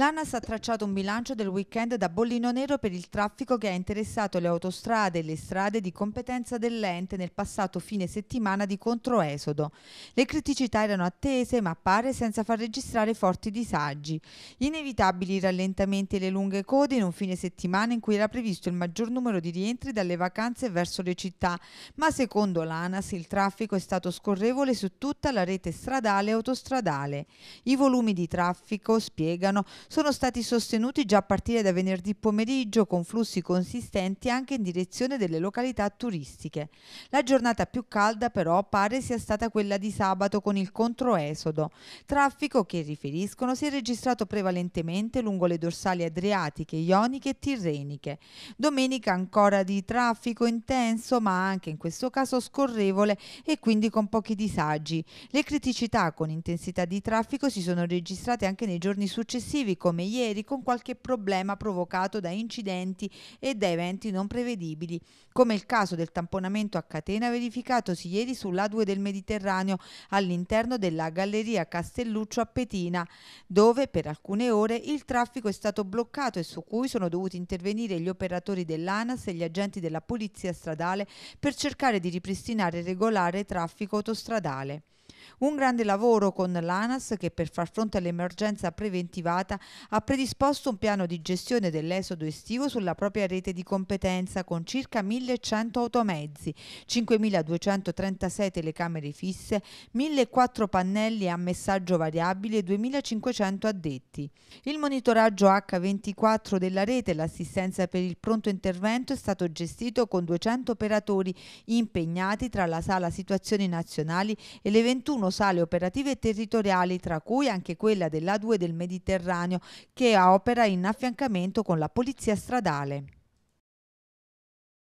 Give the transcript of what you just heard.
L'ANAS ha tracciato un bilancio del weekend da bollino nero per il traffico che ha interessato le autostrade e le strade di competenza dell'ente nel passato fine settimana di controesodo. Le criticità erano attese ma pare senza far registrare forti disagi. Gli inevitabili rallentamenti e le lunghe code in un fine settimana in cui era previsto il maggior numero di rientri dalle vacanze verso le città, ma secondo l'ANAS il traffico è stato scorrevole su tutta la rete stradale e autostradale. I volumi di traffico, spiegano, sono stati sostenuti già a partire da venerdì pomeriggio con flussi consistenti anche in direzione delle località turistiche. La giornata più calda però pare sia stata quella di sabato con il controesodo, traffico che riferiscono si è registrato prevalentemente lungo le dorsali adriatiche, ioniche e tirreniche. Domenica ancora di traffico intenso ma anche in questo caso scorrevole e quindi con pochi disagi. Le criticità con intensità di traffico si sono registrate anche nei giorni successivi positivi come ieri con qualche problema provocato da incidenti e da eventi non prevedibili, come il caso del tamponamento a catena verificatosi ieri sull'A2 del Mediterraneo all'interno della galleria Castelluccio a Petina, dove per alcune ore il traffico è stato bloccato e su cui sono dovuti intervenire gli operatori dell'ANAS e gli agenti della Polizia Stradale per cercare di ripristinare e regolare traffico autostradale. Un grande lavoro con l'ANAS che per far fronte all'emergenza preventivata ha predisposto un piano di gestione dell'esodo estivo sulla propria rete di competenza con circa 1.100 automezzi, 5.236 telecamere fisse, 1.004 pannelli a messaggio variabile e 2.500 addetti. Il monitoraggio H24 della rete e l'assistenza per il pronto intervento è stato gestito con 200 operatori impegnati tra la sala situazioni nazionali e le 21 sono sale operative territoriali, tra cui anche quella dell'A2 del Mediterraneo, che opera in affiancamento con la Polizia Stradale.